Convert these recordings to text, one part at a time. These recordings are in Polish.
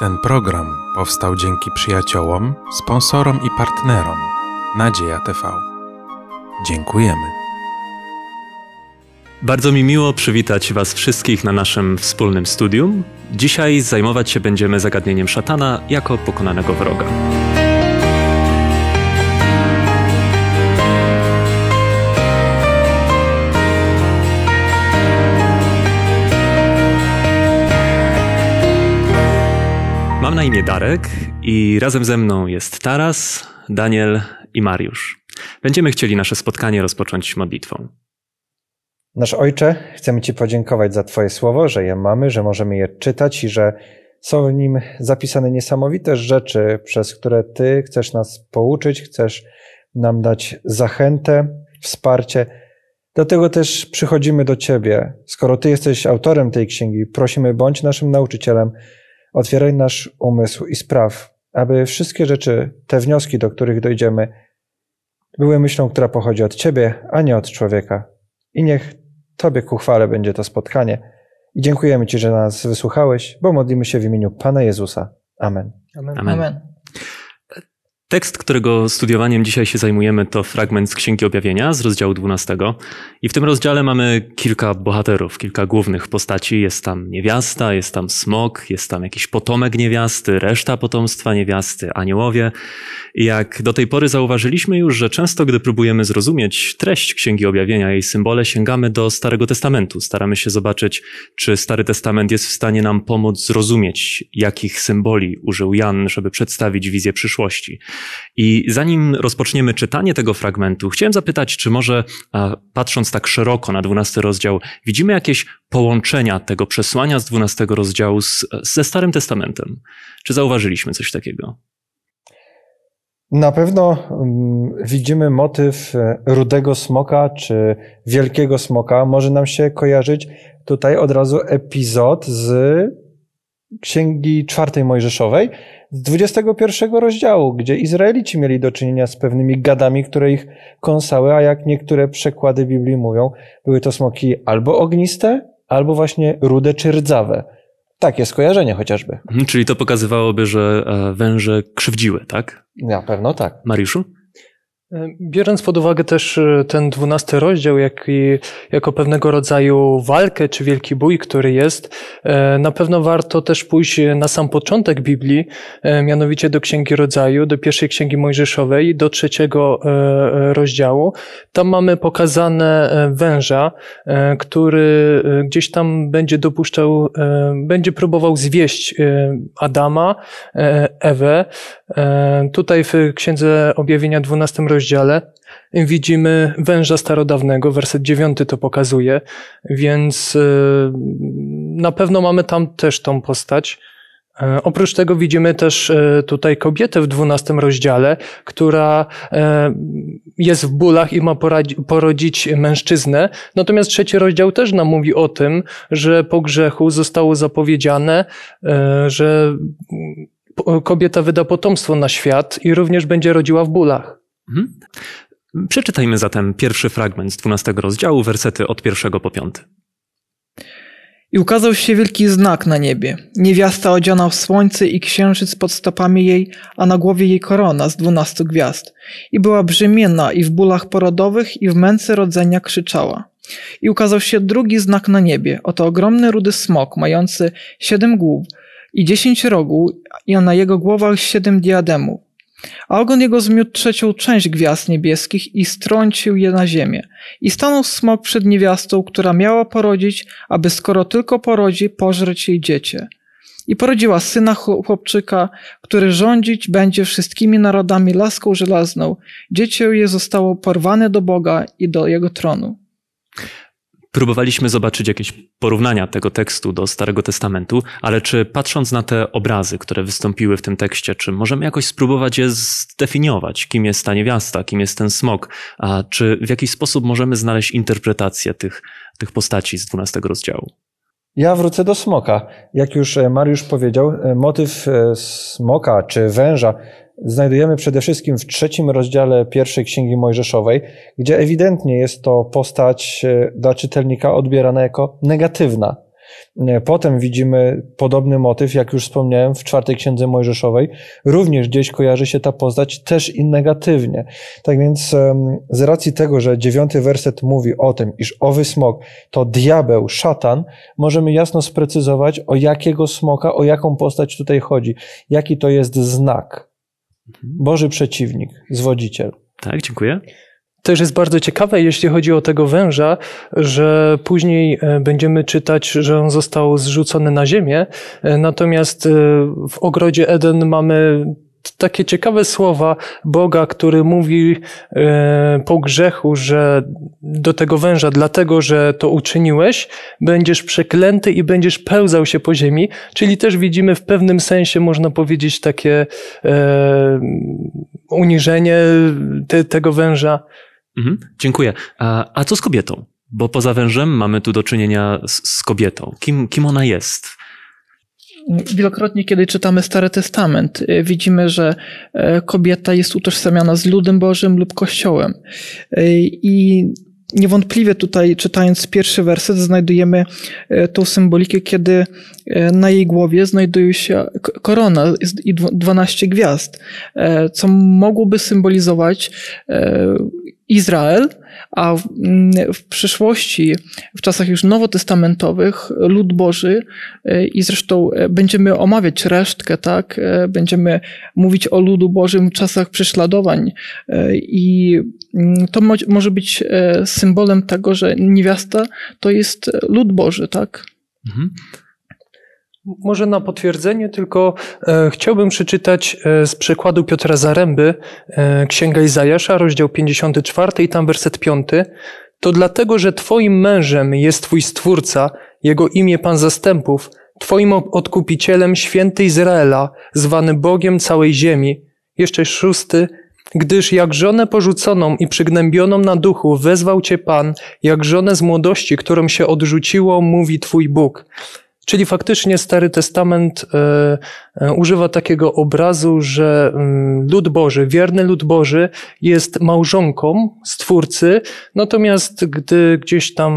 Ten program powstał dzięki przyjaciołom, sponsorom i partnerom Nadzieja TV. Dziękujemy. Bardzo mi miło przywitać Was wszystkich na naszym wspólnym studium. Dzisiaj zajmować się będziemy zagadnieniem szatana jako pokonanego wroga. na imię Darek i razem ze mną jest Taras, Daniel i Mariusz. Będziemy chcieli nasze spotkanie rozpocząć modlitwą. Nasz Ojcze, chcemy Ci podziękować za Twoje słowo, że je mamy, że możemy je czytać i że są w nim zapisane niesamowite rzeczy, przez które Ty chcesz nas pouczyć, chcesz nam dać zachętę, wsparcie. Dlatego też przychodzimy do Ciebie. Skoro Ty jesteś autorem tej księgi, prosimy, bądź naszym nauczycielem, Otwieraj nasz umysł i spraw, aby wszystkie rzeczy, te wnioski, do których dojdziemy, były myślą, która pochodzi od Ciebie, a nie od człowieka. I niech Tobie ku chwale będzie to spotkanie. I dziękujemy Ci, że nas wysłuchałeś, bo modlimy się w imieniu Pana Jezusa. Amen. Amen. Amen. Tekst, którego studiowaniem dzisiaj się zajmujemy, to fragment z Księgi Objawienia z rozdziału 12. I w tym rozdziale mamy kilka bohaterów, kilka głównych postaci. Jest tam niewiasta, jest tam smok, jest tam jakiś potomek niewiasty, reszta potomstwa niewiasty, aniołowie. I jak do tej pory zauważyliśmy już, że często, gdy próbujemy zrozumieć treść Księgi Objawienia, jej symbole, sięgamy do Starego Testamentu. Staramy się zobaczyć, czy Stary Testament jest w stanie nam pomóc zrozumieć, jakich symboli użył Jan, żeby przedstawić wizję przyszłości. I zanim rozpoczniemy czytanie tego fragmentu, chciałem zapytać, czy może patrząc tak szeroko na dwunasty rozdział, widzimy jakieś połączenia tego przesłania z dwunastego rozdziału z, ze Starym Testamentem? Czy zauważyliśmy coś takiego? Na pewno mm, widzimy motyw e, rudego smoka czy wielkiego smoka. Może nam się kojarzyć tutaj od razu epizod z Księgi Czwartej Mojżeszowej, z 21 rozdziału, gdzie Izraelici mieli do czynienia z pewnymi gadami, które ich kąsały, a jak niektóre przekłady Biblii mówią, były to smoki albo ogniste, albo właśnie rude czy rdzawe. Takie skojarzenie chociażby. Mhm, czyli to pokazywałoby, że e, węże krzywdziły, tak? Na pewno tak. Mariuszu? Biorąc pod uwagę też e, ten dwunasty rozdział, jak i, jako pewnego rodzaju walkę czy wielki bój, który jest, e, na pewno warto też pójść na sam początek Biblii, e, mianowicie do Księgi Rodzaju, do pierwszej Księgi Mojżeszowej, do trzeciego rozdziału. Tam mamy pokazane węża, który gdzieś tam będzie dopuszczał, będzie próbował zwieść Adama, Ewę. Tutaj w Księdze Objawienia dwunastym rozdziału rozdziale widzimy węża starodawnego, werset dziewiąty to pokazuje, więc y, na pewno mamy tam też tą postać. E, oprócz tego widzimy też e, tutaj kobietę w dwunastym rozdziale, która e, jest w bólach i ma porodzić mężczyznę. Natomiast trzeci rozdział też nam mówi o tym, że po grzechu zostało zapowiedziane, że kobieta wyda potomstwo na świat i również będzie rodziła w bólach. Mhm. Przeczytajmy zatem pierwszy fragment z 12 rozdziału, wersety od pierwszego po piąty. I ukazał się wielki znak na niebie. Niewiasta odziana w słońce i księżyc pod stopami jej, a na głowie jej korona z dwunastu gwiazd. I była brzemienna i w bólach porodowych i w męce rodzenia krzyczała. I ukazał się drugi znak na niebie. Oto ogromny rudy smok mający siedem głów i dziesięć rogów, i na jego głowach siedem diademów a ogon jego zmiótł trzecią część gwiazd niebieskich i strącił je na ziemię. I stanął smok przed niewiastą, która miała porodzić, aby skoro tylko porodzi, pożreć jej dziecię. I porodziła syna chłopczyka, który rządzić będzie wszystkimi narodami laską żelazną. Dziecię je zostało porwane do Boga i do jego tronu. Próbowaliśmy zobaczyć jakieś porównania tego tekstu do Starego Testamentu, ale czy patrząc na te obrazy, które wystąpiły w tym tekście, czy możemy jakoś spróbować je zdefiniować, kim jest ta niewiasta, kim jest ten smok, a czy w jakiś sposób możemy znaleźć interpretację tych, tych postaci z XII rozdziału? Ja wrócę do smoka. Jak już e, Mariusz powiedział, e, motyw e, smoka czy węża znajdujemy przede wszystkim w trzecim rozdziale pierwszej Księgi Mojżeszowej, gdzie ewidentnie jest to postać e, dla czytelnika odbierana jako negatywna. E, potem widzimy podobny motyw, jak już wspomniałem, w czwartej księdze Mojżeszowej. Również gdzieś kojarzy się ta postać też i negatywnie. Tak więc, z racji tego, że dziewiąty werset mówi o tym, iż owy smok to diabeł, szatan, możemy jasno sprecyzować, o jakiego smoka, o jaką postać tutaj chodzi, jaki to jest znak. Mhm. Boży przeciwnik, zwodziciel. Tak, dziękuję. Też jest bardzo ciekawe, jeśli chodzi o tego węża, że później e, będziemy czytać, że on został zrzucony na ziemię, e, natomiast e, w ogrodzie Eden mamy takie ciekawe słowa Boga, który mówi e, po grzechu, że do tego węża, dlatego że to uczyniłeś, będziesz przeklęty i będziesz pełzał się po ziemi. Czyli też widzimy w pewnym sensie, można powiedzieć, takie e, uniżenie te, tego węża. Mhm, dziękuję. A, a co z kobietą? Bo poza wężem mamy tu do czynienia z, z kobietą. Kim, kim ona jest? wielokrotnie, kiedy czytamy Stary Testament, y, widzimy, że e, kobieta jest utożsamiana z ludem Bożym lub Kościołem. E, I niewątpliwie tutaj, czytając pierwszy werset, znajdujemy e, tą symbolikę, kiedy na jej głowie znajduje się korona i 12 gwiazd, co mogłoby symbolizować Izrael, a w, mm, w przyszłości, w czasach już nowotestamentowych, lud Boży, e, i zresztą e, będziemy omawiać resztkę, tak? E, będziemy mówić o ludu Bożym w czasach prześladowań i mm, to mo może być symbolem tego, że niewiasta to jest lud Boży, tak? Mhm. Może na potwierdzenie, tylko e, chciałbym przeczytać e, z przekładu Piotra Zaręby e, Księga Izajasza, rozdział 54 i tam werset 5. To dlatego, że Twoim mężem jest Twój Stwórca, Jego imię Pan Zastępów, Twoim odkupicielem święty Izraela, zwany Bogiem całej ziemi. Jeszcze szósty. Gdyż jak żonę porzuconą i przygnębioną na duchu wezwał Cię Pan, jak żonę z młodości, którą się odrzuciło, mówi Twój Bóg. Czyli faktycznie Stary Testament e, e używa takiego obrazu, że mm, lud Boży, wierny lud Boży jest małżonką Stwórcy, natomiast gdy gdzieś tam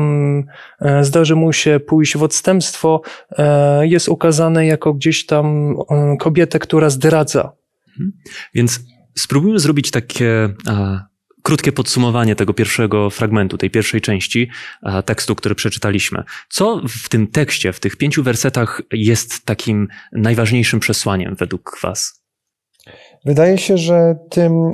e, zdarzy mu się pójść w odstępstwo, e, jest ukazany jako gdzieś tam e, kobietę, która zdradza. Mhm. Więc spróbujmy zrobić takie a krótkie podsumowanie tego pierwszego fragmentu, tej pierwszej części e, tekstu, który przeczytaliśmy. Co w tym tekście, w tych pięciu wersetach jest takim najważniejszym przesłaniem według Was? Wydaje się, że tym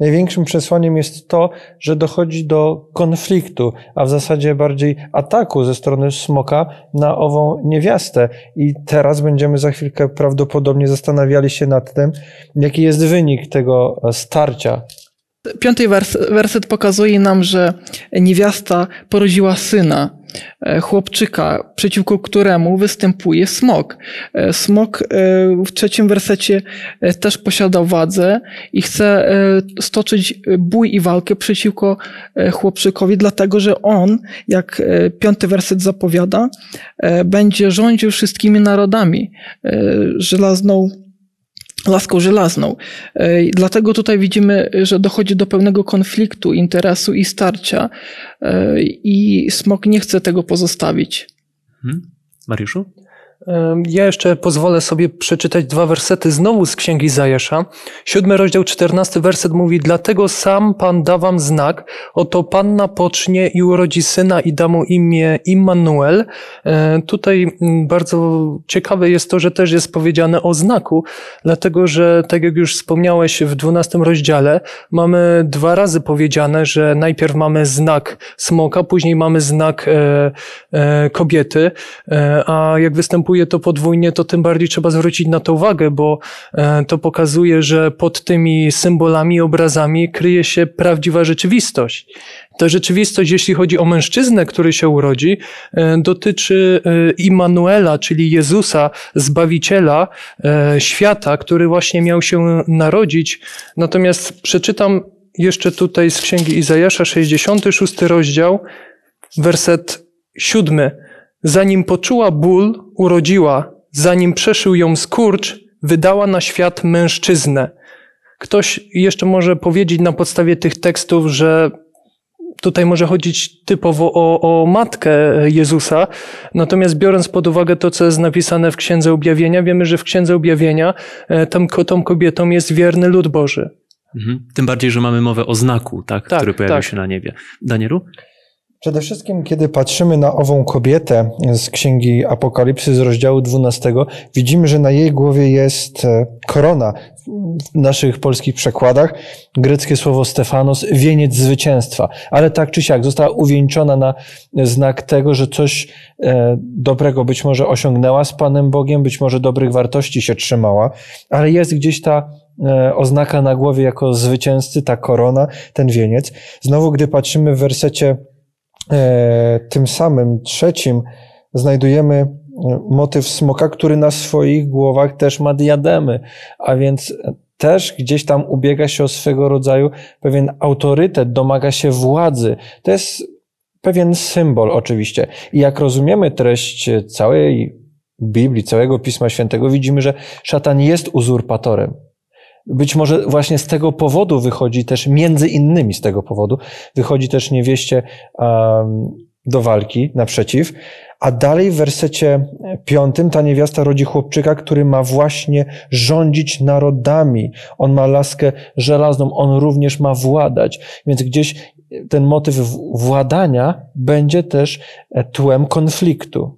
największym przesłaniem jest to, że dochodzi do konfliktu, a w zasadzie bardziej ataku ze strony smoka na ową niewiastę. I teraz będziemy za chwilkę prawdopodobnie zastanawiali się nad tym, jaki jest wynik tego e, starcia Piąty werset pokazuje nam, że niewiasta porodziła syna, e, chłopczyka, przeciwko któremu występuje smok. E, smok e, w trzecim wersecie też posiada władzę i chce stoczyć bój i walkę przeciwko chłopczykowi, dlatego że on, jak piąty werset zapowiada, będzie rządził wszystkimi narodami, żelazną laską żelazną. Dlatego tutaj widzimy, że dochodzi do pełnego konfliktu interesu i starcia i smok nie chce tego pozostawić. Hmm? Mariuszu? Ja jeszcze pozwolę sobie przeczytać dwa wersety znowu z Księgi Zajesza. Siódmy rozdział, czternasty werset mówi Dlatego sam Pan da wam znak, oto Panna pocznie i urodzi syna i da mu imię Immanuel. E, tutaj mm, bardzo ciekawe jest to, że też jest powiedziane o znaku, dlatego że tak jak już wspomniałeś w dwunastym rozdziale, mamy dwa razy powiedziane, że najpierw mamy znak smoka, później mamy znak e, e, kobiety, e, a jak występuje to podwójnie, to tym bardziej trzeba zwrócić na to uwagę, bo e, to pokazuje, że pod tymi symbolami, obrazami kryje się prawdziwa rzeczywistość. Ta rzeczywistość, jeśli chodzi o mężczyznę, który się urodzi, e, dotyczy e, Immanuela, czyli Jezusa, Zbawiciela świata, który właśnie miał się narodzić. Natomiast przeczytam jeszcze tutaj z Księgi Izajasza, 66 rozdział, werset 7. Zanim poczuła ból, urodziła, zanim przeszył ją skurcz, wydała na świat mężczyznę. Ktoś jeszcze może powiedzieć na podstawie tych tekstów, że tutaj może chodzić typowo o, o matkę Jezusa. Natomiast biorąc pod uwagę to, co jest napisane w Księdze Objawienia, wiemy, że w Księdze Objawienia e, tą, tą kobietą jest wierny lud Boży. Mhm. Tym bardziej, że mamy mowę o znaku, tak, tak który pojawił tak. się na niebie. Danielu? Przede wszystkim, kiedy patrzymy na ową kobietę z Księgi Apokalipsy z rozdziału 12, widzimy, że na jej głowie jest e, korona. W naszych polskich przekładach greckie słowo Stefanos, wieniec zwycięstwa. Ale tak czy siak została uwieńczona na znak tego, że coś e, dobrego być może osiągnęła z Panem Bogiem, być może dobrych wartości się trzymała, ale jest gdzieś ta e, oznaka na głowie jako zwycięzcy, ta korona, ten wieniec. Znowu, gdy patrzymy w wersecie E, tym samym trzecim znajdujemy e, motyw smoka, który na swoich głowach też ma diademy, a więc też gdzieś tam ubiega się o swego rodzaju pewien autorytet, domaga się władzy. To jest pewien symbol oczywiście. I jak rozumiemy treść całej Biblii, całego Pisma Świętego, widzimy, że szatan jest uzurpatorem. Być może właśnie z tego powodu wychodzi też, między innymi z tego powodu, wychodzi też niewieście do walki naprzeciw, a dalej w wersecie piątym ta niewiasta rodzi chłopczyka, który ma właśnie rządzić narodami. On ma laskę żelazną, on również ma władać. Więc gdzieś ten motyw władania będzie też tłem konfliktu.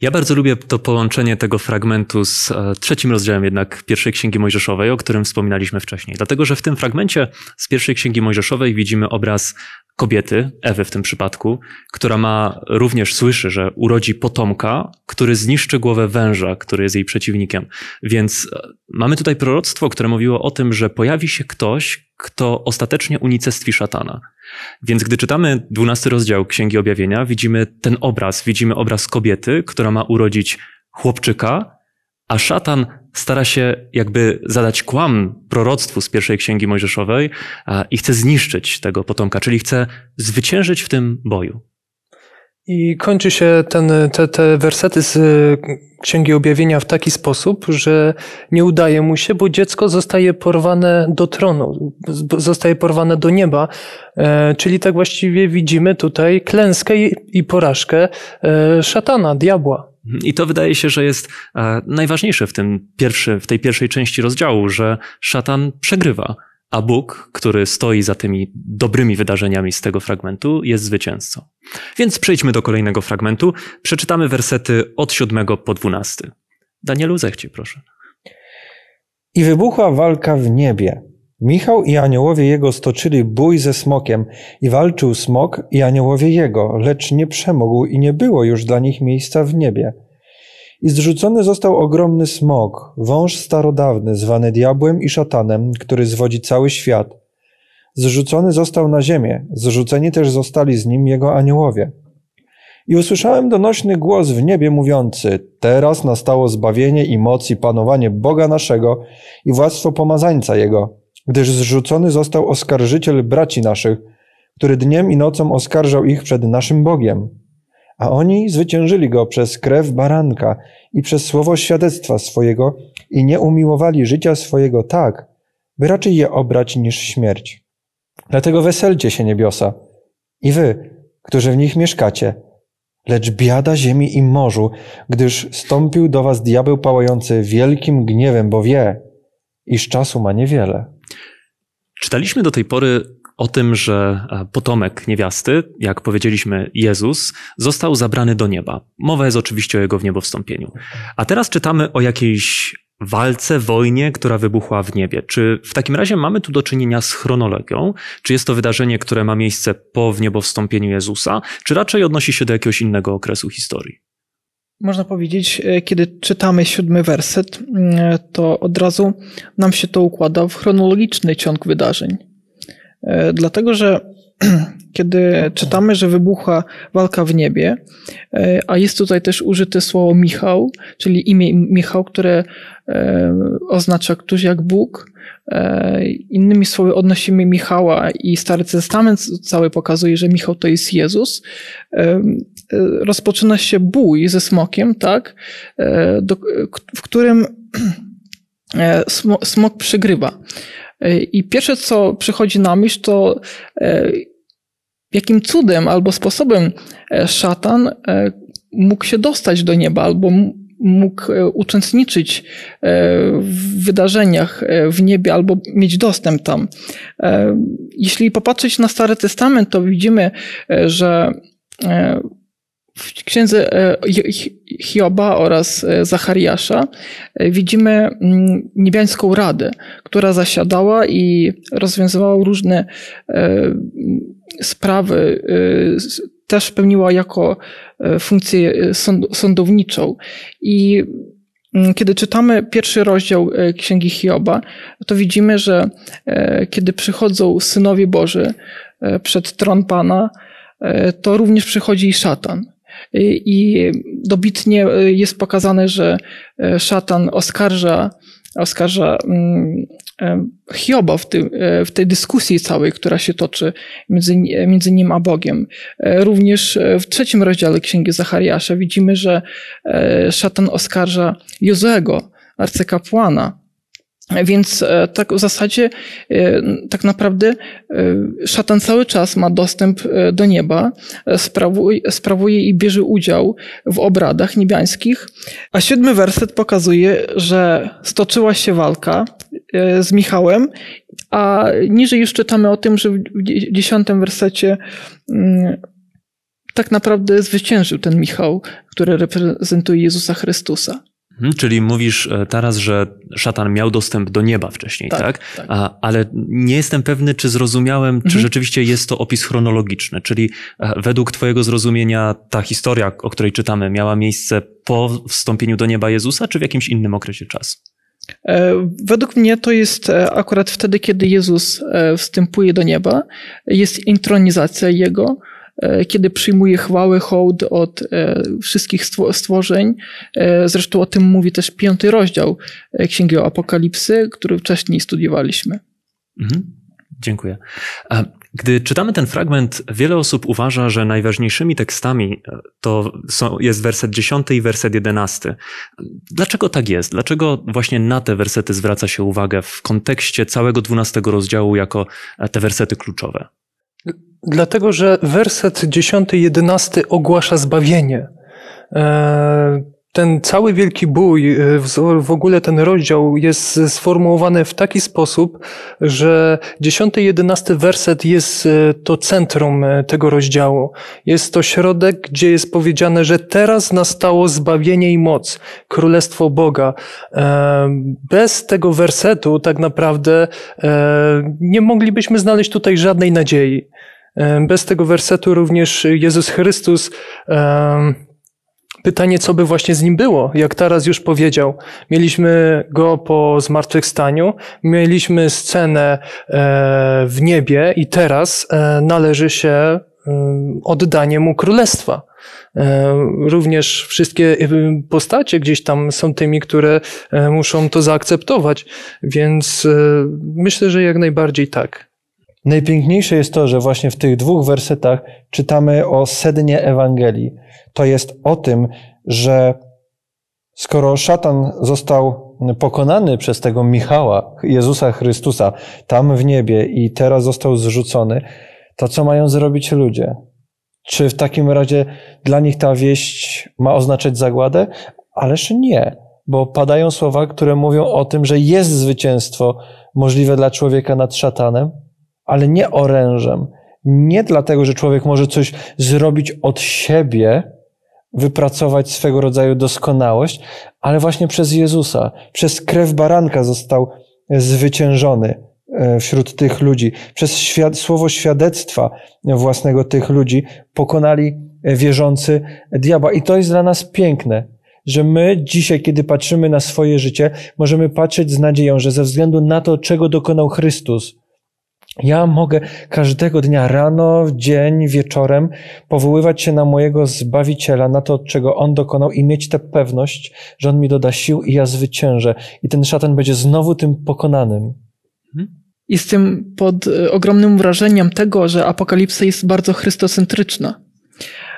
Ja bardzo lubię to połączenie tego fragmentu z e, trzecim rozdziałem jednak pierwszej Księgi Mojżeszowej, o którym wspominaliśmy wcześniej. Dlatego, że w tym fragmencie z pierwszej Księgi Mojżeszowej widzimy obraz kobiety, Ewy w tym przypadku, która ma również słyszy, że urodzi potomka, który zniszczy głowę węża, który jest jej przeciwnikiem. Więc e, mamy tutaj proroctwo, które mówiło o tym, że pojawi się ktoś, kto ostatecznie unicestwi szatana. Więc gdy czytamy 12 rozdział Księgi Objawienia, widzimy ten obraz, widzimy obraz kobiety, która ma urodzić chłopczyka, a szatan stara się jakby zadać kłam proroctwu z pierwszej księgi Mojżeszowej i chce zniszczyć tego potomka, czyli chce zwyciężyć w tym boju. I kończy się ten, te, te wersety z e, Księgi Objawienia w taki sposób, że nie udaje mu się, bo dziecko zostaje porwane do tronu, zostaje porwane do nieba. E, czyli tak właściwie widzimy tutaj klęskę i, porażkę e, szatana, diabła. I to wydaje się, że jest najważniejsze w, tym pierwszy, w tej pierwszej części rozdziału, że szatan przegrywa a Bóg, który stoi za tymi dobrymi wydarzeniami z tego fragmentu, jest zwycięzcą. Więc przejdźmy do kolejnego fragmentu. Przeczytamy wersety od 7 po 12. Danielu, zechcie, proszę. I wybuchła walka w niebie. Michał i aniołowie jego stoczyli bój ze smokiem i walczył smok i aniołowie jego, lecz nie przemógł i nie było już dla nich miejsca w niebie. I zrzucony został ogromny smog, wąż starodawny, zwany diabłem i szatanem, który zwodzi cały świat. Zrzucony został na ziemię, zrzuceni też zostali z nim jego aniołowie. I usłyszałem donośny głos w niebie mówiący: Teraz nastało zbawienie i moc i panowanie Boga naszego i władztwo pomazańca jego, gdyż zrzucony został oskarżyciel braci naszych, który dniem i nocą oskarżał ich przed naszym Bogiem a oni zwyciężyli go przez krew baranka i przez słowo świadectwa swojego i nie umiłowali życia swojego tak, by raczej je obrać niż śmierć. Dlatego weselcie się niebiosa i wy, którzy w nich mieszkacie, lecz biada ziemi i morzu, gdyż stąpił do was diabeł pałający wielkim gniewem, bo wie, iż czasu ma niewiele. Czytaliśmy do tej pory o tym, że e, potomek niewiasty, jak powiedzieliśmy, Jezus, został zabrany do nieba. Mowa jest oczywiście o jego wniebowstąpieniu. A teraz czytamy o jakiejś walce, wojnie, która wybuchła w niebie. Czy w takim razie mamy tu do czynienia z chronologią? Czy jest to wydarzenie, które ma miejsce po wniebowstąpieniu Jezusa, czy raczej odnosi się do jakiegoś innego okresu historii? Można powiedzieć, e, kiedy czytamy siódmy werset, mm, e, to od razu nam się to układa w chronologiczny ciąg wydarzeń. E, dlatego, że kiedy czytamy, że wybucha walka w niebie, e, a jest tutaj też użyte słowo Michał, czyli imię Michał, które e, oznacza ktoś jak Bóg. Innymi słowy, odnosimy Michała i Stary Testament cały pokazuje, że Michał to jest Jezus. Rozpoczyna się bój ze smokiem, tak, w którym smok przegrywa. E, I pierwsze, co przychodzi na myśl, to e, jakim cudem albo sposobem e, szatan mógł się dostać do nieba albo mógł uczestniczyć w wydarzeniach w niebie albo mieć dostęp tam. Jeśli popatrzeć na Stary Testament, to widzimy, że w księdze e, Hioba oraz e, Zachariasza e, widzimy mm, niebiańską radę, która zasiadała i rozwiązywała różne sprawy. Też pełniła jako funkcję sądowniczą. I mm, kiedy czytamy pierwszy rozdział Księgi Hioba, to widzimy, że kiedy przychodzą synowie Boży przed tron Pana, to również przychodzi i szatan Y, i dobitnie y, jest pokazane, że e, szatan oskarża, oskarża mm, e, Hioba w, tym, e, w tej dyskusji całej, która się toczy między, między nim a Bogiem. Również w trzecim rozdziale Księgi Zachariasza widzimy, że szatan oskarża Jozego, arcykapłana, więc e, tak w zasadzie e, tak naprawdę e, szatan cały czas ma dostęp do nieba, sprawuje, sprawuje i bierze udział w obradach niebiańskich. A siódmy werset pokazuje, że stoczyła się walka z Michałem, a niżej już czytamy o tym, że w dziesiątym wersecie mm, tak naprawdę zwyciężył ten Michał, który reprezentuje Jezusa Chrystusa. Mhm. czyli mówisz e, teraz, że szatan miał dostęp do nieba wcześniej, tak? tak? tak. A, ale nie jestem pewny, czy zrozumiałem, mhm. czy rzeczywiście jest to opis chronologiczny. Czyli e, według Twojego zrozumienia ta historia, o której czytamy, miała miejsce po wstąpieniu do nieba Jezusa, czy w jakimś innym okresie czasu? E, według mnie to jest akurat wtedy, kiedy Jezus wstępuje do nieba, jest intronizacja Jego, E, kiedy przyjmuje chwałę, hołd od e, wszystkich stworzeń. E, zresztą o tym mówi też piąty rozdział Księgi Apokalipsy, który wcześniej studiowaliśmy. Mhm. Dziękuję. Gdy czytamy ten fragment, wiele osób uważa, że najważniejszymi tekstami to są, jest werset 10 i werset 11. Dlaczego tak jest? Dlaczego właśnie na te wersety zwraca się uwagę w kontekście całego 12 rozdziału jako te wersety kluczowe? Dlatego, że werset 10-11 ogłasza zbawienie. E, ten cały wielki bój, e, w ogóle ten rozdział jest sformułowany w taki sposób, że 10-11 werset jest e, to centrum tego rozdziału. Jest to środek, gdzie jest powiedziane, że teraz nastało zbawienie i moc, królestwo Boga. Bez tego wersetu tak naprawdę nie moglibyśmy znaleźć tutaj żadnej nadziei. Bez tego wersetu również Jezus Chrystus Pytanie, co by właśnie z nim było? Jak teraz już powiedział, mieliśmy go po zmartwychwstaniu, mieliśmy scenę e, w niebie i teraz e, należy się oddanie mu królestwa. E, również wszystkie postacie gdzieś tam są tymi, które muszą to zaakceptować, więc myślę, że jak najbardziej tak. Najpiękniejsze jest to, że właśnie w tych dwóch wersetach czytamy o sednie Ewangelii. To jest o tym, że skoro szatan został pokonany przez tego Michała, Jezusa Chrystusa, tam w niebie i teraz został zrzucony, to co mają zrobić ludzie? Czy w takim razie dla nich ta wieść ma oznaczać zagładę? Ależ nie, bo padają słowa, które mówią o tym, że jest zwycięstwo możliwe dla człowieka nad szatanem, ale nie orężem. Nie dlatego, że człowiek może coś zrobić od siebie, wypracować swego rodzaju doskonałość, ale właśnie przez Jezusa, przez krew baranka został zwyciężony e, wśród tych ludzi. Przez świad słowo świadectwa własnego tych ludzi pokonali e, wierzący diabła. I to jest dla nas piękne, że my dzisiaj, kiedy patrzymy na swoje życie, możemy patrzeć z nadzieją, że ze względu na to, czego dokonał Chrystus, ja mogę każdego dnia, rano, dzień, wieczorem powoływać się na mojego Zbawiciela, na to, czego On dokonał i mieć tę pewność, że On mi doda sił i ja zwyciężę. I ten szatan będzie znowu tym pokonanym. Mhm. Jestem pod e, ogromnym wrażeniem tego, że apokalipsa jest bardzo chrystocentryczna.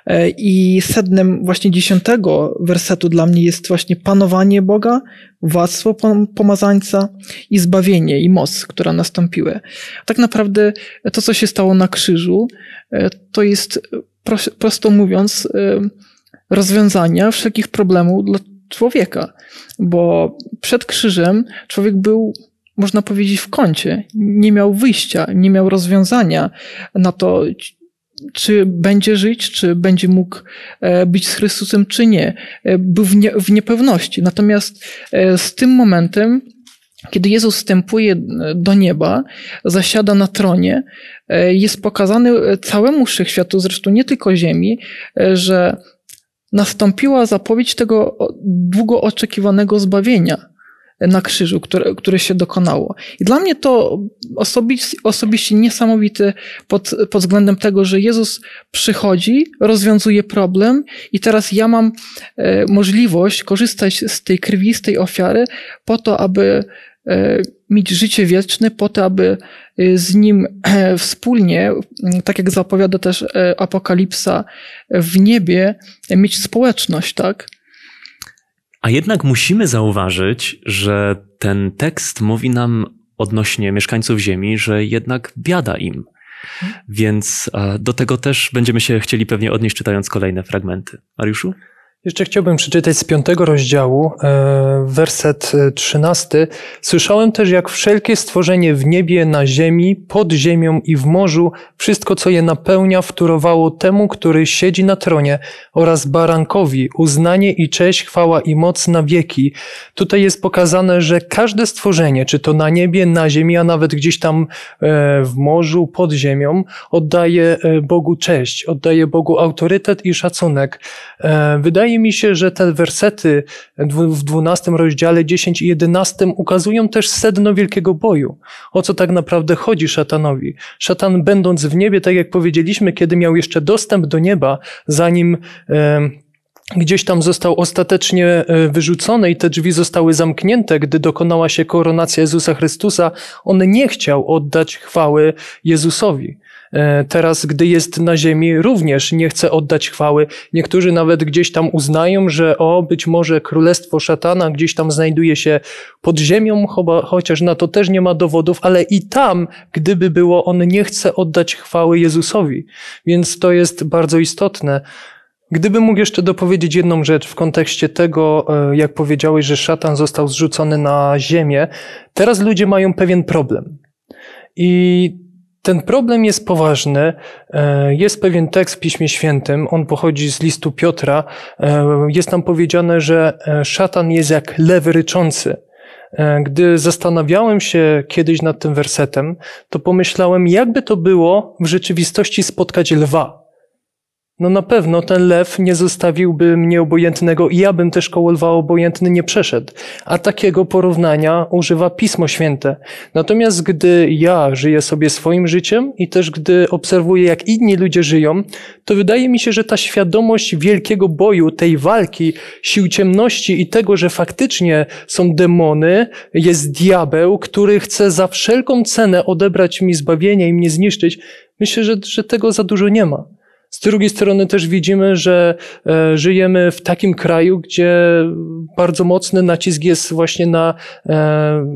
E, I sednem właśnie dziesiątego wersetu dla mnie jest właśnie panowanie Boga, władztwo pomazańca i zbawienie i moc, która nastąpiły. Tak naprawdę to, co się stało na krzyżu, e, to jest prosto mówiąc e, rozwiązania wszelkich problemów dla człowieka, bo przed krzyżem człowiek był można powiedzieć, w kącie. Nie miał wyjścia, nie miał rozwiązania na to, czy będzie żyć, czy będzie mógł e, być z Chrystusem, czy nie. E, był w, nie, w niepewności. Natomiast e, z tym momentem, kiedy Jezus wstępuje do nieba, zasiada na tronie, jest pokazany całemu wszechświatu, zresztą nie tylko Ziemi, że nastąpiła zapowiedź tego długo oczekiwanego zbawienia na krzyżu, które, które się dokonało. I dla mnie to osobiście, osobiście niesamowite pod, pod względem tego, że Jezus przychodzi, rozwiązuje problem i teraz ja mam e, możliwość korzystać z tej krwi, z tej ofiary po to, aby e, mieć życie wieczne, po to, aby e, z Nim e, wspólnie, tak jak zapowiada też e, Apokalipsa w niebie, mieć społeczność, tak? A jednak musimy zauważyć, że ten tekst mówi nam odnośnie mieszkańców Ziemi, że jednak biada im. Więc e, do tego też będziemy się chcieli pewnie odnieść, czytając kolejne fragmenty. Mariuszu? Jeszcze chciałbym przeczytać z piątego rozdziału, e, werset e, trzynasty. Słyszałem też, jak wszelkie stworzenie w niebie, na ziemi, pod ziemią i w morzu, wszystko co je napełnia, wtórowało temu, który siedzi na tronie oraz barankowi, uznanie i cześć, chwała i moc na wieki. Tutaj jest pokazane, że każde stworzenie, czy to na niebie, na ziemi, a nawet gdzieś tam e, w morzu, pod ziemią, oddaje Bogu cześć, oddaje Bogu autorytet i szacunek. Wydaje wydaje mi się, że te wersety w 12 rozdziale 10 i 11 ukazują też sedno wielkiego boju. O co tak naprawdę chodzi szatanowi? Szatan będąc w niebie, tak jak powiedzieliśmy, kiedy miał jeszcze dostęp do nieba, zanim e, gdzieś tam został ostatecznie e, wyrzucony i te drzwi zostały zamknięte, gdy dokonała się koronacja Jezusa Chrystusa, on nie chciał oddać chwały Jezusowi. E, teraz, gdy jest na ziemi, również nie chce oddać chwały. Niektórzy nawet gdzieś tam uznają, że o, być może królestwo szatana gdzieś tam znajduje się pod ziemią, chociaż na to też nie ma dowodów, ale i tam, gdyby było, on nie chce oddać chwały Jezusowi. Więc to jest bardzo istotne. Gdybym mógł jeszcze dopowiedzieć jedną rzecz w kontekście tego, e, jak powiedziałeś, że szatan został zrzucony na ziemię, teraz ludzie mają pewien problem. I ten problem jest poważny. E, jest pewien tekst w Piśmie Świętym, on pochodzi z listu Piotra. E, jest tam powiedziane, że e, szatan jest jak lewy ryczący. Gdy zastanawiałem się kiedyś nad tym wersetem, to pomyślałem, jakby to było w rzeczywistości spotkać lwa no na pewno ten lew nie zostawiłby mnie obojętnego i ja bym też koło lwa obojętny nie przeszedł. A takiego porównania używa Pismo Święte. Natomiast gdy ja żyję sobie swoim życiem i też gdy obserwuję, jak inni ludzie żyją, to wydaje mi się, że ta świadomość wielkiego boju, tej walki, sił ciemności i tego, że faktycznie są demony, jest diabeł, który chce za wszelką cenę odebrać mi zbawienie i mnie zniszczyć, myślę, że, że tego za dużo nie ma. Z drugiej strony też widzimy, że e, żyjemy w takim kraju, gdzie bardzo mocny nacisk jest właśnie na, e,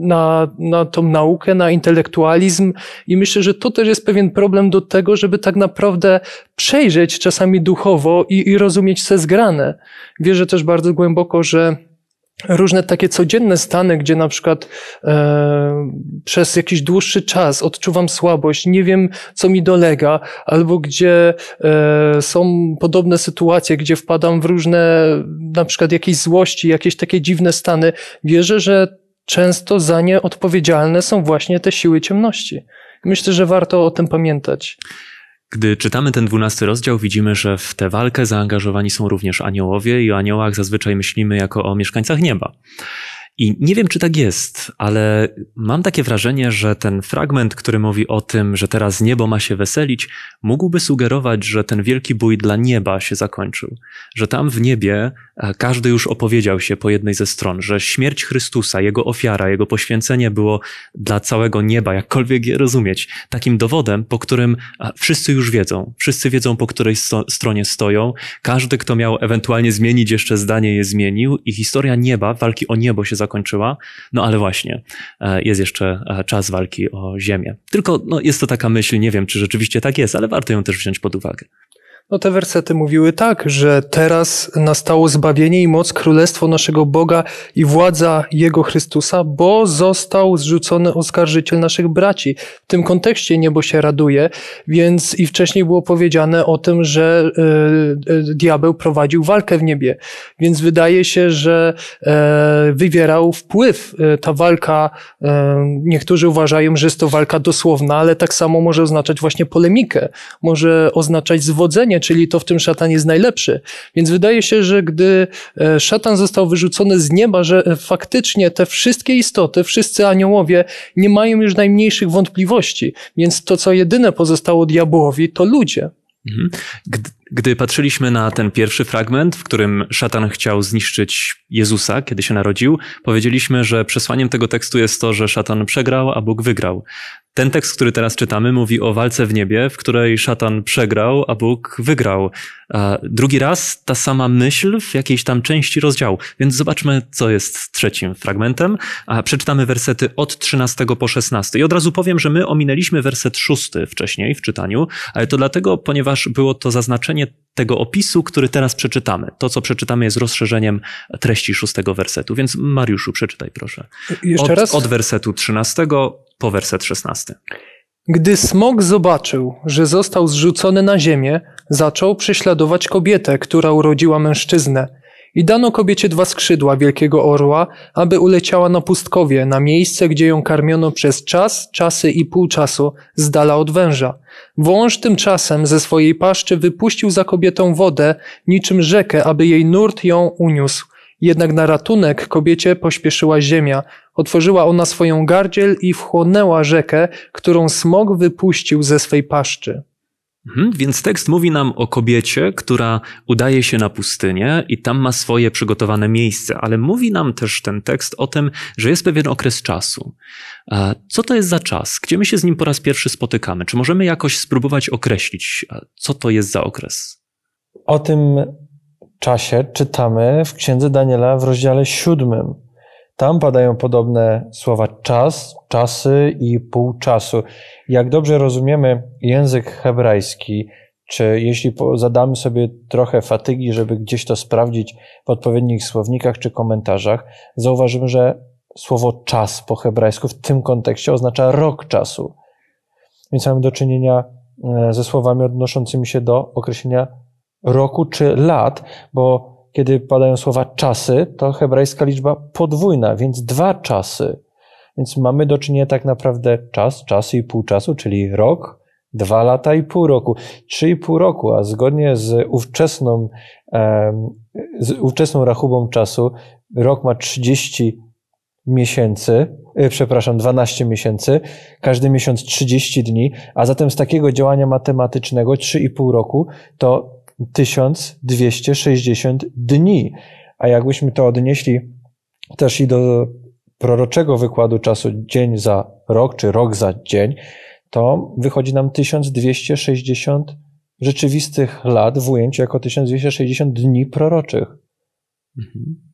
na, na tą naukę, na intelektualizm i myślę, że to też jest pewien problem do tego, żeby tak naprawdę przejrzeć czasami duchowo i, i rozumieć se zgrane. Wierzę też bardzo głęboko, że różne takie codzienne stany, gdzie na przykład e, przez jakiś dłuższy czas odczuwam słabość, nie wiem, co mi dolega, albo gdzie e, są podobne sytuacje, gdzie wpadam w różne, na przykład jakieś złości, jakieś takie dziwne stany, wierzę, że często za nie odpowiedzialne są właśnie te siły ciemności. Myślę, że warto o tym pamiętać. Gdy czytamy ten dwunasty rozdział, widzimy, że w tę walkę zaangażowani są również aniołowie i o aniołach zazwyczaj myślimy jako o mieszkańcach nieba. I nie wiem, czy tak jest, ale mam takie wrażenie, że ten fragment, który mówi o tym, że teraz niebo ma się weselić, mógłby sugerować, że ten wielki bój dla nieba się zakończył. Że tam w niebie e, każdy już opowiedział się po jednej ze stron, że śmierć Chrystusa, jego ofiara, jego poświęcenie było dla całego nieba, jakkolwiek je rozumieć, takim dowodem, po którym e, wszyscy już wiedzą, wszyscy wiedzą, po której sto stronie stoją, każdy, kto miał ewentualnie zmienić jeszcze zdanie, je zmienił i historia nieba, walki o niebo się zakończyła. No ale właśnie, e, jest jeszcze e, czas walki o ziemię. Tylko no, jest to taka myśl, nie wiem, czy rzeczywiście tak jest, ale warto ją też wziąć pod uwagę. No te wersety mówiły tak, że teraz nastało zbawienie i moc królestwo naszego Boga i władza Jego Chrystusa, bo został zrzucony oskarżyciel naszych braci. W tym kontekście niebo się raduje, więc i wcześniej było powiedziane o tym, że y, y, diabeł prowadził walkę w niebie, więc wydaje się, że y, wywierał wpływ ta walka. niektórzy uważają, że jest to walka dosłowna, ale tak samo może oznaczać właśnie polemikę, może oznaczać zwodzenie czyli to w tym szatan jest najlepszy. Więc wydaje się, że gdy e, szatan został wyrzucony z nieba, że e, faktycznie te wszystkie istoty, wszyscy aniołowie nie mają już najmniejszych wątpliwości. Więc to, co jedyne pozostało diabłowi, to ludzie. Mhm. Gdy, gdy patrzyliśmy na ten pierwszy fragment, w którym szatan chciał zniszczyć Jezusa, kiedy się narodził, powiedzieliśmy, że przesłaniem tego tekstu jest to, że szatan przegrał, a Bóg wygrał. Ten tekst, który teraz czytamy, mówi o walce w niebie, w której szatan przegrał, a Bóg wygrał. A drugi raz ta sama myśl w jakiejś tam części rozdziału. Więc zobaczmy, co jest z trzecim fragmentem. A przeczytamy wersety od 13 po 16. I od razu powiem, że my ominęliśmy werset 6 wcześniej w czytaniu, ale to dlatego, ponieważ było to zaznaczenie rozszerzenie tego opisu, który teraz przeczytamy. To, co przeczytamy, jest rozszerzeniem treści szóstego wersetu. Więc Mariuszu, przeczytaj proszę. Jeszcze od, raz? Od wersetu trzynastego po werset szesnasty. Gdy smok zobaczył, że został zrzucony na ziemię, zaczął prześladować kobietę, która urodziła mężczyznę i dano kobiecie dwa skrzydła wielkiego orła, aby uleciała na pustkowie, na miejsce, gdzie ją karmiono przez czas, czasy i pół czasu, z dala od węża. Wąż tymczasem ze swojej paszczy wypuścił za kobietą wodę, niczym rzekę, aby jej nurt ją uniósł. Jednak na ratunek kobiecie pośpieszyła ziemia. Otworzyła ona swoją gardziel i wchłonęła rzekę, którą smog wypuścił ze swej paszczy. Mhm, więc tekst mówi nam o kobiecie, która udaje się na pustynię i tam ma swoje przygotowane miejsce, ale mówi nam też ten tekst o tym, że jest pewien okres czasu. E, co to jest za czas? Gdzie my się z nim po raz pierwszy spotykamy? Czy możemy jakoś spróbować określić, e, co to jest za okres? O tym czasie czytamy w księdze Daniela w rozdziale siódmym. Tam padają podobne słowa czas, czasy i pół czasu. Jak dobrze rozumiemy język hebrajski, czy jeśli zadamy sobie trochę fatygi, żeby gdzieś to sprawdzić w odpowiednich słownikach czy komentarzach, zauważymy, że słowo czas po hebrajsku w tym kontekście oznacza rok czasu. Więc mamy do czynienia e, ze słowami odnoszącymi się do określenia roku czy lat, bo kiedy padają słowa czasy, to hebrajska liczba podwójna, więc dwa czasy. Więc mamy do czynienia tak naprawdę czas, czasy i pół czasu, czyli rok, dwa lata i pół roku, trzy i pół roku, a zgodnie z ówczesną, z ówczesną rachubą czasu, rok ma 30 miesięcy, e, przepraszam, 12 miesięcy, każdy miesiąc 30 dni, a zatem z takiego działania matematycznego 3,5 roku to 1260 dni. A jakbyśmy to odnieśli też i do proroczego wykładu czasu dzień za rok, czy rok za dzień, to wychodzi nam 1260 rzeczywistych lat w ujęciu jako 1260 dni proroczych. Mhm.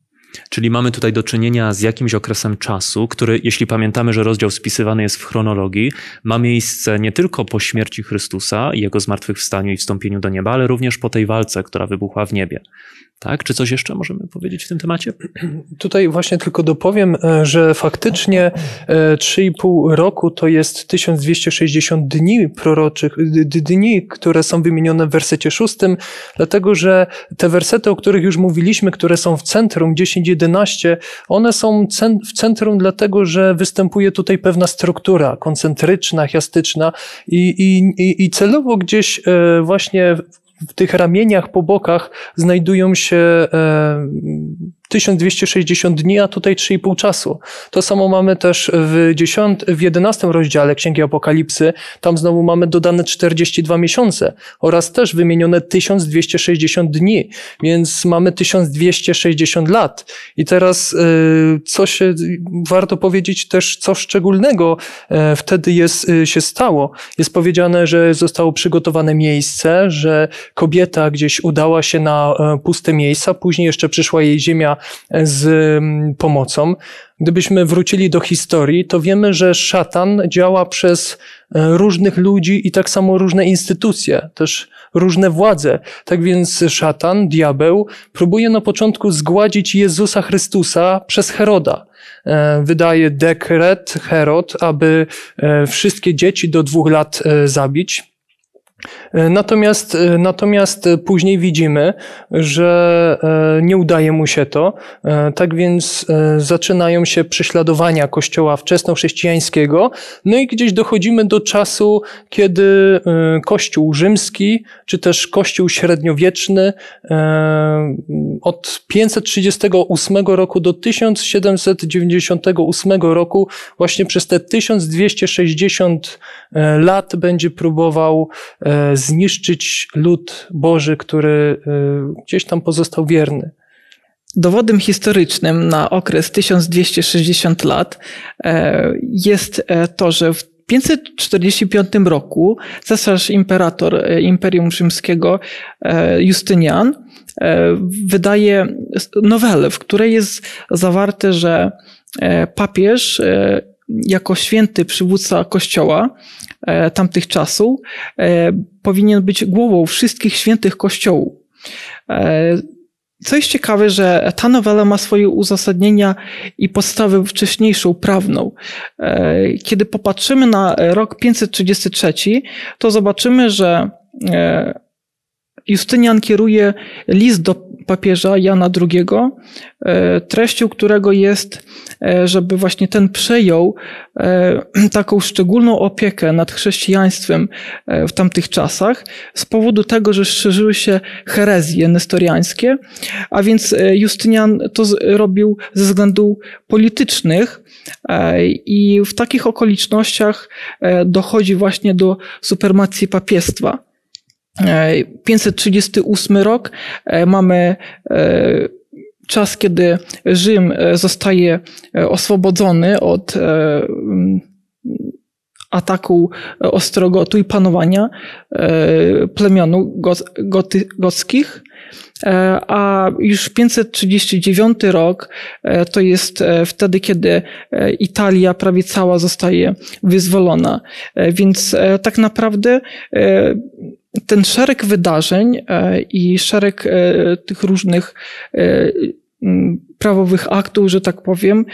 Czyli mamy tutaj do czynienia z jakimś okresem czasu, który, jeśli pamiętamy, że rozdział spisywany jest w chronologii, ma miejsce nie tylko po śmierci Chrystusa i jego zmartwychwstaniu i wstąpieniu do nieba, ale również po tej walce, która wybuchła w niebie. Tak? Czy coś jeszcze możemy powiedzieć w tym temacie? Tutaj właśnie tylko dopowiem, e, że faktycznie 3,5 e, roku to jest 1260 dni proroczych, dni, które są wymienione w wersecie szóstym, dlatego że te wersety, o których już mówiliśmy, które są w centrum 10-11, one są w centrum dlatego, że występuje tutaj pewna struktura koncentryczna, chiastyczna i, i, i celowo gdzieś e, właśnie w tych ramieniach po bokach znajdują się e, 1260 dni, a tutaj 3,5 czasu. To samo mamy też w, 10, w 11 rozdziale Księgi Apokalipsy. Tam znowu mamy dodane 42 miesiące oraz też wymienione 1260 dni, więc mamy 1260 lat. I teraz y, co się warto powiedzieć też, co szczególnego y, wtedy jest, y, się stało. Jest powiedziane, że zostało przygotowane miejsce, że kobieta gdzieś udała się na puste miejsca, później jeszcze przyszła jej ziemia z mm, pomocą. Gdybyśmy wrócili do historii, to wiemy, że szatan działa przez e, różnych ludzi i tak samo różne instytucje, też różne władze. Tak więc szatan, diabeł, próbuje na początku zgładzić Jezusa Chrystusa przez Heroda. E, wydaje dekret Herod, aby e, wszystkie dzieci do dwóch lat zabić. E, natomiast, e, natomiast później widzimy, że e, nie udaje mu się to, tak więc zaczynają się prześladowania kościoła wczesnochrześcijańskiego, no i gdzieś dochodzimy do czasu, kiedy kościół rzymski, czy też kościół średniowieczny od 538 roku do 1798 roku, właśnie przez te 1260 lat będzie próbował E, zniszczyć lud Boży, który e, gdzieś tam pozostał wierny. Dowodem historycznym na okres 1260 lat e, jest to, że w 545 roku cesarz imperator Imperium Rzymskiego Justynian wydaje nowelę, w której jest zawarte, że papież jako święty przywódca kościoła e, tamtych czasów e, powinien być głową wszystkich świętych kościołów. E, co jest ciekawe, że ta nowela ma swoje uzasadnienia i podstawę wcześniejszą, prawną. Kiedy popatrzymy na rok 533, to zobaczymy, że Justynian kieruje list do papieża Jana II, e, treścią którego jest, e, żeby właśnie ten przejął e, taką szczególną opiekę nad chrześcijaństwem w tamtych czasach z powodu tego, że szerzyły się herezje nestoriańskie, a więc Justynian to robił ze względów politycznych i w takich okolicznościach dochodzi właśnie do supremacji papiestwa. 538 rok e, mamy e, czas, kiedy Rzym e, zostaje oswobodzony od mm, ataku Ostrogotu i panowania plemionu gotyckich. A już 539 rok to jest wtedy, kiedy Italia prawie cała zostaje wyzwolona. Więc tak naprawdę ten szereg wydarzeń e, i szereg e, tych różnych e, prawowych aktów, że tak powiem,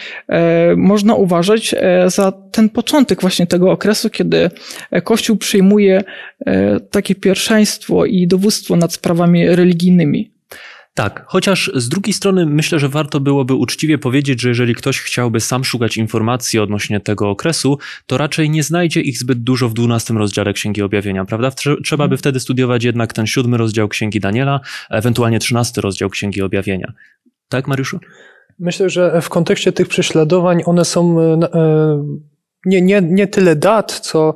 można uważać za ten początek właśnie tego okresu, kiedy Kościół przyjmuje takie pierwszeństwo i dowództwo nad sprawami religijnymi. Tak, chociaż z drugiej strony myślę, że warto byłoby uczciwie powiedzieć, że jeżeli ktoś chciałby sam szukać informacji odnośnie tego okresu, to raczej nie znajdzie ich zbyt dużo w 12 rozdziale Księgi Objawienia, prawda? Trzeba by mhm. wtedy studiować jednak ten siódmy rozdział Księgi Daniela, ewentualnie 13 rozdział Księgi Objawienia. Tak, Mariuszu? Myślę, że w kontekście tych prześladowań one są e, nie, nie, nie tyle dat, co,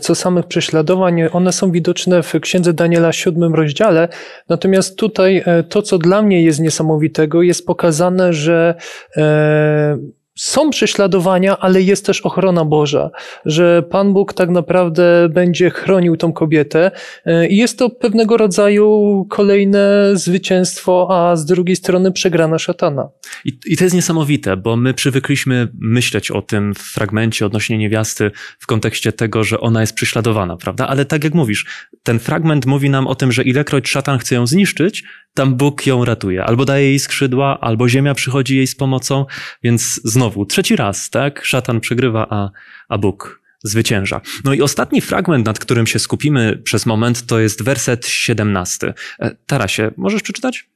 co samych prześladowań. One są widoczne w Księdze Daniela siódmym rozdziale. Natomiast tutaj e, to, co dla mnie jest niesamowitego, jest pokazane, że e, są prześladowania, ale jest też ochrona Boża, że Pan Bóg tak naprawdę będzie chronił tą kobietę e, i jest to pewnego rodzaju kolejne zwycięstwo, a z drugiej strony przegrana szatana. I, I, to jest niesamowite, bo my przywykliśmy myśleć o tym fragmencie odnośnie niewiasty w kontekście tego, że ona jest prześladowana, prawda? Ale tak jak mówisz, ten fragment mówi nam o tym, że ilekroć szatan chce ją zniszczyć, tam Bóg ją ratuje. Albo daje jej skrzydła, albo ziemia przychodzi jej z pomocą, więc znowu znowu, trzeci raz, tak? Szatan przegrywa, a, a Bóg zwycięża. No i ostatni fragment, nad którym się skupimy przez moment, to jest werset 17. E, Tarasie, możesz przeczytać?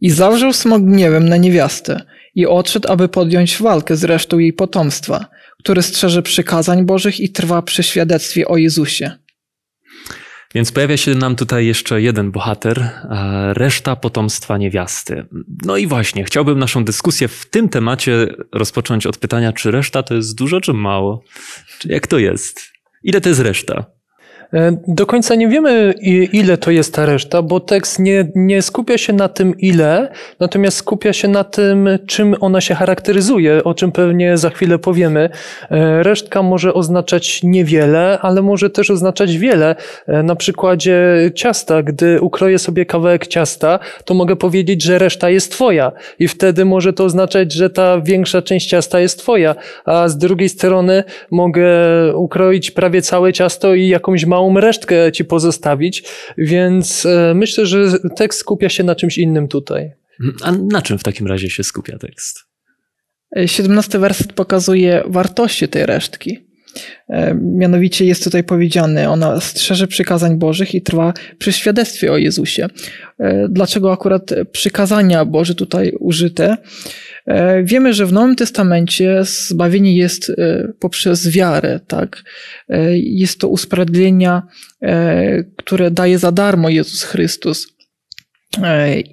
I zawrzał smog gniewem na niewiastę i odszedł, aby podjąć walkę z resztą jej potomstwa, który strzeże przykazań Bożych i trwa przy świadectwie o Jezusie. Więc pojawia się nam tutaj jeszcze jeden bohater, reszta potomstwa niewiasty. No i właśnie, chciałbym naszą dyskusję w tym temacie rozpocząć od pytania, czy reszta to jest dużo, czy mało? Czy jak to jest? Ile to jest reszta? E, do końca nie wiemy, ile to jest ta reszta, bo tekst nie, nie skupia się na tym, ile, natomiast skupia się na tym, czym ona się charakteryzuje, o czym pewnie za chwilę powiemy. E, resztka może oznaczać niewiele, ale może też oznaczać wiele. E, na przykładzie ciasta, gdy ukroję sobie kawałek ciasta, to mogę powiedzieć, że reszta jest twoja i wtedy może to oznaczać, że ta większa część ciasta jest twoja, a z drugiej strony mogę ukroić prawie całe ciasto i jakąś małą małą resztkę ci pozostawić, więc e, myślę, że tekst skupia się na czymś innym tutaj. Mm, a na czym w takim razie się skupia tekst? 17 e, werset pokazuje wartości tej resztki. E, mianowicie jest tutaj powiedziane, ona strzeże przykazań Bożych i trwa przy świadectwie o Jezusie. Dlaczego akurat przykazania Boże tutaj użyte? E, wiemy, że w Nowym Testamencie zbawienie jest e, poprzez wiarę, tak? E, jest to usprawiedliwienie, które daje za darmo Jezus Chrystus.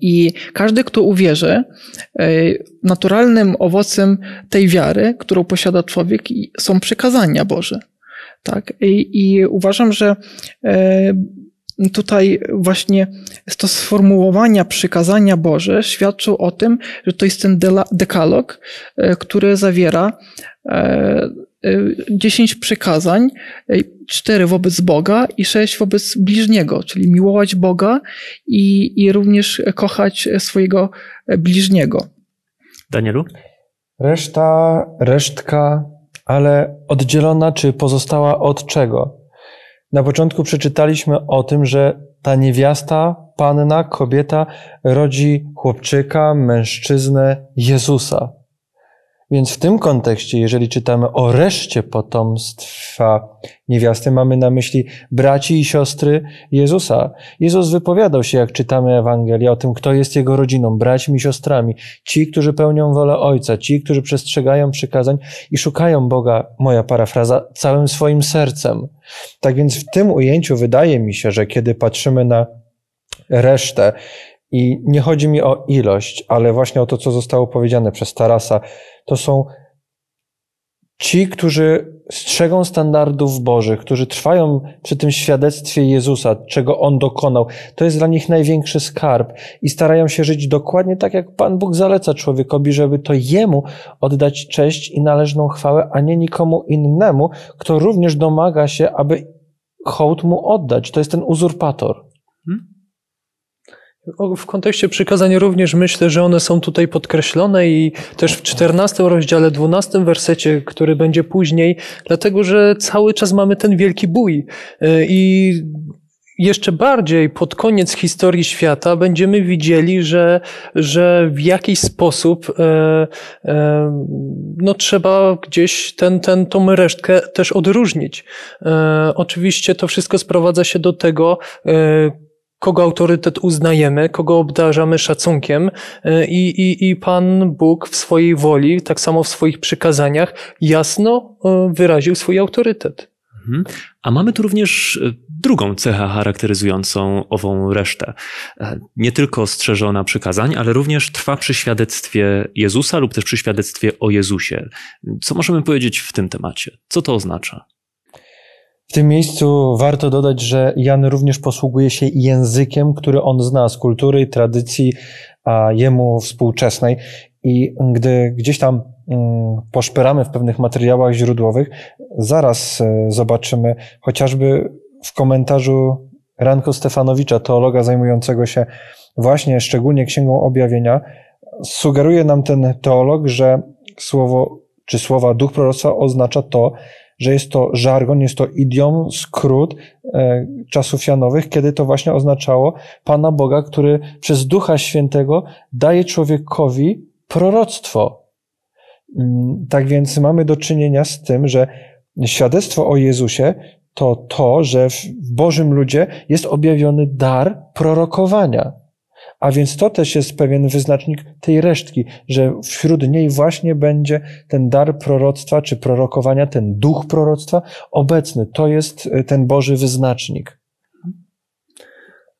I każdy, kto uwierzy, naturalnym owocem tej wiary, którą posiada człowiek, są przekazania Boże. Tak. I, i uważam, że tutaj właśnie to sformułowania przykazania Boże świadczą o tym, że to jest ten dekalog, e, który zawiera e, e, dziesięć przykazań, cztery wobec Boga i sześć wobec bliźniego, czyli miłować Boga i, i również kochać swojego bliźniego. Danielu? Reszta, resztka, ale oddzielona czy pozostała od czego? Na początku przeczytaliśmy o tym, że ta niewiasta, panna, kobieta rodzi chłopczyka, mężczyznę, Jezusa. Więc w tym kontekście, jeżeli czytamy o reszcie potomstwa niewiasty, mamy na myśli braci i siostry Jezusa. Jezus wypowiadał się, jak czytamy Ewangelię, o tym, kto jest jego rodziną, braćmi i siostrami, ci, którzy pełnią wolę Ojca, ci, którzy przestrzegają przykazań i szukają Boga, moja parafraza, całym swoim sercem. Tak więc w tym ujęciu wydaje mi się, że kiedy patrzymy na resztę, i nie chodzi mi o ilość, ale właśnie o to, co zostało powiedziane przez Tarasa, to są ci, którzy strzegą standardów Bożych, którzy trwają przy tym świadectwie Jezusa, czego On dokonał. To jest dla nich największy skarb i starają się żyć dokładnie tak, jak Pan Bóg zaleca człowiekowi, żeby to Jemu oddać cześć i należną chwałę, a nie nikomu innemu, kto również domaga się, aby hołd Mu oddać. To jest ten uzurpator. Hmm? W kontekście przykazań również myślę, że one są tutaj podkreślone i też w 14 rozdziale, 12 wersecie, który będzie później, dlatego że cały czas mamy ten wielki bój e, i jeszcze bardziej pod koniec historii świata będziemy widzieli, że, że w jakiś sposób e, e, no, trzeba gdzieś ten, ten, tą resztkę też odróżnić. E, oczywiście to wszystko sprowadza się do tego, e, kogo autorytet uznajemy, kogo obdarzamy szacunkiem e, i, i, i Pan Bóg w swojej woli, tak samo w swoich przykazaniach, jasno e, wyraził swój autorytet. Mhm. A mamy tu również e, drugą cechę charakteryzującą ową resztę. Nie tylko strzeżona przykazań, ale również trwa przy świadectwie Jezusa lub też przy świadectwie o Jezusie. Co możemy powiedzieć w tym temacie? Co to oznacza? W tym miejscu warto dodać, że Jan również posługuje się językiem, który on zna z kultury, tradycji, a jemu współczesnej. I gdy gdzieś tam mm, poszperamy w pewnych materiałach źródłowych, zaraz e, zobaczymy chociażby w komentarzu Ranko Stefanowicza, teologa zajmującego się właśnie szczególnie Księgą Objawienia, sugeruje nam ten teolog, że słowo czy słowa duch proroka oznacza to, że jest to żargon, jest to idiom, skrót e, czasów janowych, kiedy to właśnie oznaczało Pana Boga, który przez Ducha Świętego daje człowiekowi proroctwo. Mm, tak więc mamy do czynienia z tym, że świadectwo o Jezusie to to, że w Bożym ludzie jest objawiony dar prorokowania. A więc to też jest pewien wyznacznik tej resztki, że wśród niej właśnie będzie ten dar proroctwa czy prorokowania, ten duch proroctwa obecny. To jest y, ten Boży wyznacznik.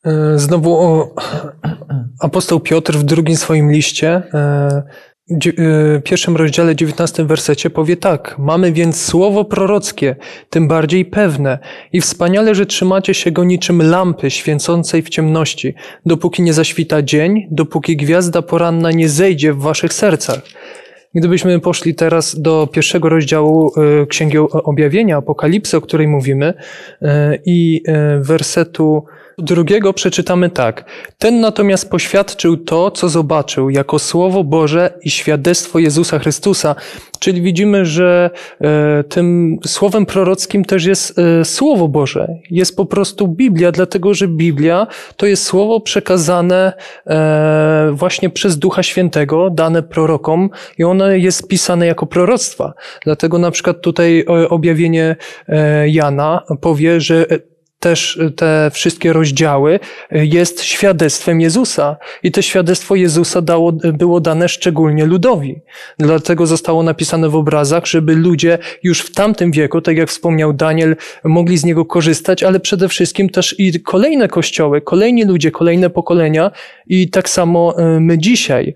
E, znowu apostoł Piotr w drugim swoim liście e, Y, pierwszym rozdziale, dziewiętnastym wersecie powie tak: Mamy więc słowo prorockie, tym bardziej pewne, i wspaniale, że trzymacie się go niczym lampy święcącej w ciemności, dopóki nie zaświta dzień, dopóki gwiazda poranna nie zejdzie w waszych sercach. Gdybyśmy poszli teraz do pierwszego rozdziału y, Księgi Objawienia, Apokalipsy, o której mówimy, y, i wersetu drugiego przeczytamy tak. Ten natomiast poświadczył to, co zobaczył, jako Słowo Boże i świadectwo Jezusa Chrystusa. Czyli widzimy, że e, tym słowem prorockim też jest e, Słowo Boże. Jest po prostu Biblia, dlatego że Biblia to jest słowo przekazane e, właśnie przez Ducha Świętego, dane prorokom i ono jest pisane jako proroctwa. Dlatego na przykład tutaj objawienie Jana powie, że też y, te wszystkie rozdziały, y, jest świadectwem Jezusa. I to świadectwo Jezusa dało, było dane szczególnie ludowi. Dlatego zostało napisane w obrazach, żeby ludzie już w tamtym wieku, tak jak wspomniał Daniel, mogli z niego korzystać, ale przede wszystkim też i kolejne kościoły, kolejni ludzie, kolejne pokolenia i tak samo y, my dzisiaj.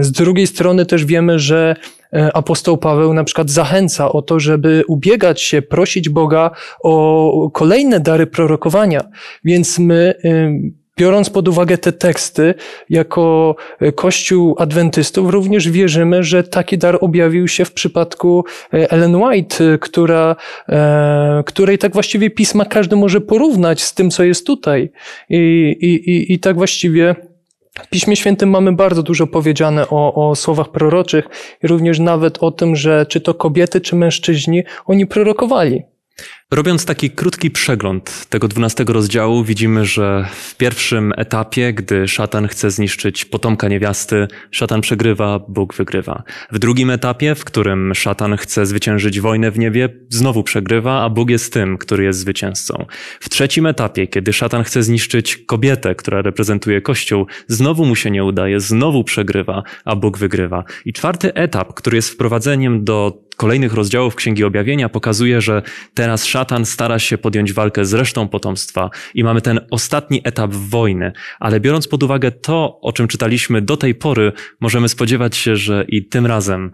Z drugiej strony też wiemy, że E, apostoł Paweł na przykład zachęca o to, żeby ubiegać się, prosić Boga o kolejne dary prorokowania. Więc my, y, biorąc pod uwagę te teksty, jako Kościół Adwentystów również wierzymy, że taki dar objawił się w przypadku e, Ellen White, która, e, której tak właściwie pisma każdy może porównać z tym, co jest tutaj. I, i, i, i tak właściwie w Piśmie Świętym mamy bardzo dużo powiedziane o, o słowach proroczych i również nawet o tym, że czy to kobiety, czy mężczyźni, oni prorokowali. Robiąc taki krótki przegląd tego dwunastego rozdziału, widzimy, że w pierwszym etapie, gdy szatan chce zniszczyć potomka niewiasty, szatan przegrywa, Bóg wygrywa. W drugim etapie, w którym szatan chce zwyciężyć wojnę w niebie, znowu przegrywa, a Bóg jest tym, który jest zwycięzcą. W trzecim etapie, kiedy szatan chce zniszczyć kobietę, która reprezentuje Kościół, znowu mu się nie udaje, znowu przegrywa, a Bóg wygrywa. I czwarty etap, który jest wprowadzeniem do kolejnych rozdziałów Księgi Objawienia, pokazuje, że teraz szatan szatan stara się podjąć walkę z resztą potomstwa i mamy ten ostatni etap wojny, ale biorąc pod uwagę to, o czym czytaliśmy do tej pory, możemy spodziewać się, że i tym razem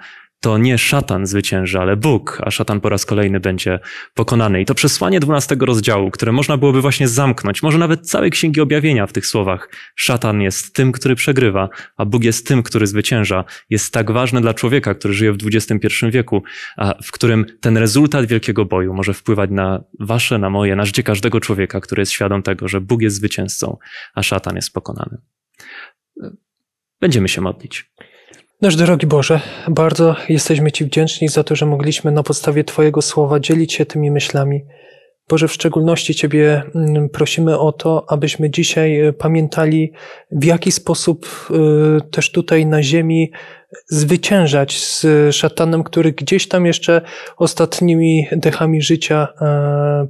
to nie szatan zwycięży, ale Bóg, a szatan po raz kolejny będzie pokonany. I to przesłanie 12 rozdziału, które można byłoby właśnie zamknąć, może nawet całej księgi objawienia w tych słowach. Szatan jest tym, który przegrywa, a Bóg jest tym, który zwycięża. Jest tak ważne dla człowieka, który żyje w XXI wieku, a w którym ten rezultat wielkiego boju może wpływać na wasze, na moje, na życie każdego człowieka, który jest świadom tego, że Bóg jest zwycięzcą, a szatan jest pokonany. Będziemy się modlić. Nasz drogi Boże, bardzo jesteśmy Ci wdzięczni za to, że mogliśmy na podstawie Twojego słowa dzielić się tymi myślami. Boże, w szczególności Ciebie mm, prosimy o to, abyśmy dzisiaj e, pamiętali, w jaki sposób e, też tutaj na Ziemi zwyciężać z e, szatanem, który gdzieś tam jeszcze ostatnimi dechami życia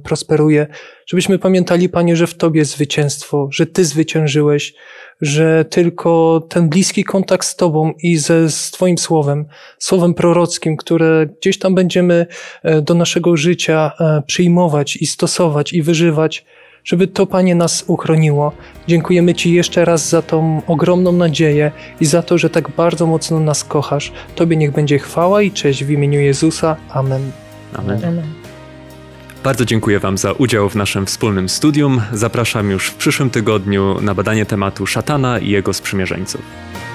prosperuje. Żebyśmy pamiętali, Panie, że w Tobie zwycięstwo, że Ty zwyciężyłeś, że tylko ten bliski kontakt z Tobą i ze z Twoim słowem, słowem prorockim, które gdzieś tam będziemy e, do naszego życia e, przyjmować i stosować i wyżywać, żeby to Panie nas uchroniło. Dziękujemy Ci jeszcze raz za tą ogromną nadzieję i za to, że tak bardzo mocno nas kochasz. Tobie niech będzie chwała i cześć w imieniu Jezusa. Amen. Amen. Amen. Bardzo dziękuję Wam za udział w naszym wspólnym studium. Zapraszam już w przyszłym tygodniu na badanie tematu szatana i jego sprzymierzeńców.